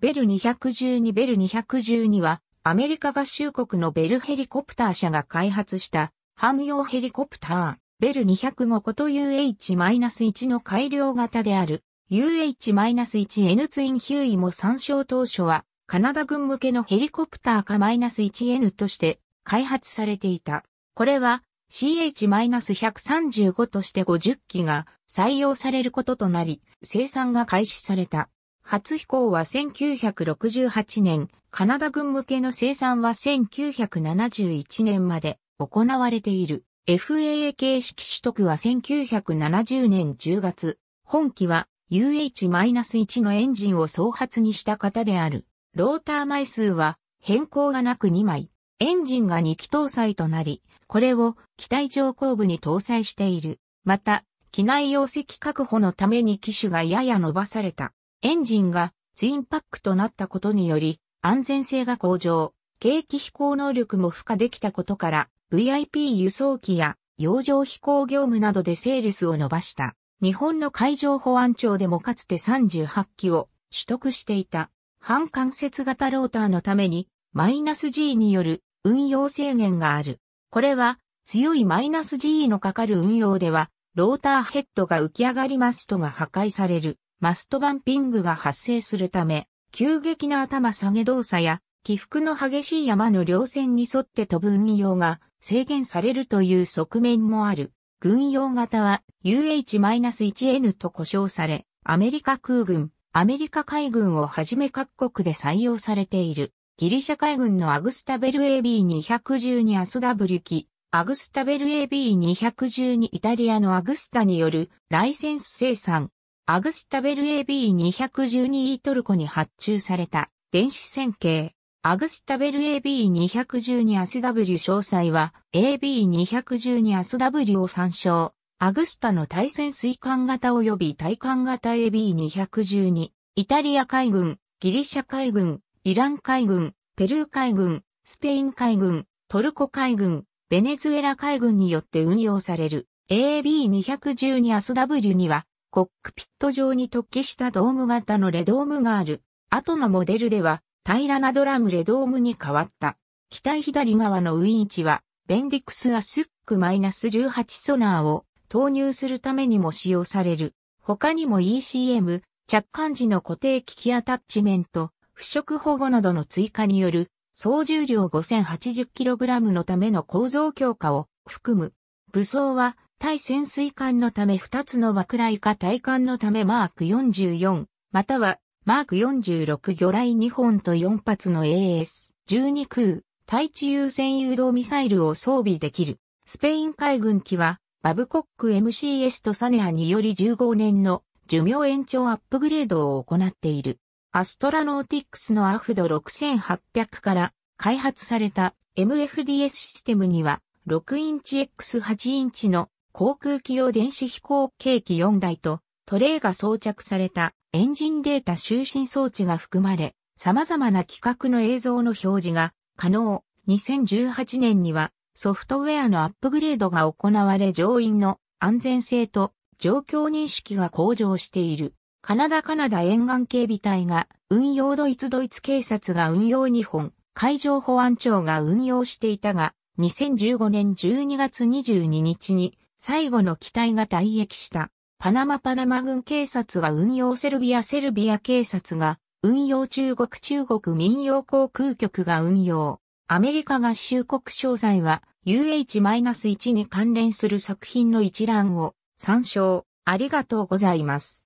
ベル212ベル212は、アメリカ合衆国のベルヘリコプター社が開発した、ム用ヘリコプター、ベル205こと UH-1 の改良型である、UH-1N ツインヒューイも参照当初は、カナダ軍向けのヘリコプターか -1N として開発されていた。これは CH-135 として50機が採用されることとなり、生産が開始された。初飛行は1968年、カナダ軍向けの生産は1971年まで行われている。FAA 形式取得は1970年10月、本機は UH-1 のエンジンを総発にした型である。ローター枚数は変更がなく2枚。エンジンが2機搭載となり、これを機体上後部に搭載している。また、機内容積確保のために機種がやや伸ばされた。エンジンがツインパックとなったことにより、安全性が向上、景気飛行能力も付加できたことから、VIP 輸送機や洋上飛行業務などでセールスを伸ばした。日本の海上保安庁でもかつて38機を取得していた。半関節型ローターのために、マイナス G による運用制限がある。これは、強いマイナス G のかかる運用では、ローターヘッドが浮き上がりますとが破壊される。マストバンピングが発生するため、急激な頭下げ動作や、起伏の激しい山の稜線に沿って飛ぶ運用が制限されるという側面もある。軍用型は UH-1N と呼称され、アメリカ空軍、アメリカ海軍をはじめ各国で採用されている。ギリシャ海軍のアグスタベル AB212 アスダブリキ、アグスタベル AB212 イタリアのアグスタによるライセンス生産、アグスタベル AB212E トルコに発注された電子線形。アグスタベル AB212 アス W 詳細は AB212 アス W を参照。アグスタの対潜水艦型及び対艦型 AB212。イタリア海軍、ギリシャ海軍、イラン海軍、ペルー海軍、スペイン海軍、トルコ海軍、ベネズエラ海軍によって運用される AB212 アス W にはコックピット上に突起したドーム型のレドームがある。後のモデルでは平らなドラムレドームに変わった。機体左側のウィンチは、ベンディクスアスック -18 ソナーを投入するためにも使用される。他にも ECM、着艦時の固定機器アタッチメント、腐食保護などの追加による総重量 5080kg のための構造強化を含む。武装は対潜水艦のため2つの爆雷か対艦のためマーク44、またはマーク46魚雷2本と4発の AS-12 空、対地優先誘導ミサイルを装備できる。スペイン海軍機は、バブコック MCS とサネアにより15年の寿命延長アップグレードを行っている。アストラノーティックスのアフド6800から開発された MFDS システムには6インチ X8 インチの航空機用電子飛行計器4台とトレイが装着されたエンジンデータ就寝装置が含まれ、様々な規格の映像の表示が可能。2018年にはソフトウェアのアップグレードが行われ乗員の安全性と状況認識が向上している。カナダカナダ沿岸警備隊が運用ドイツドイツ警察が運用2本、海上保安庁が運用していたが、2015年12月22日に最後の機体が退役した。パナマパナマ軍警察が運用セルビアセルビア警察が運用中国中国民謡航空局が運用。アメリカ合衆国詳細は UH-1 に関連する作品の一覧を参照。ありがとうございます。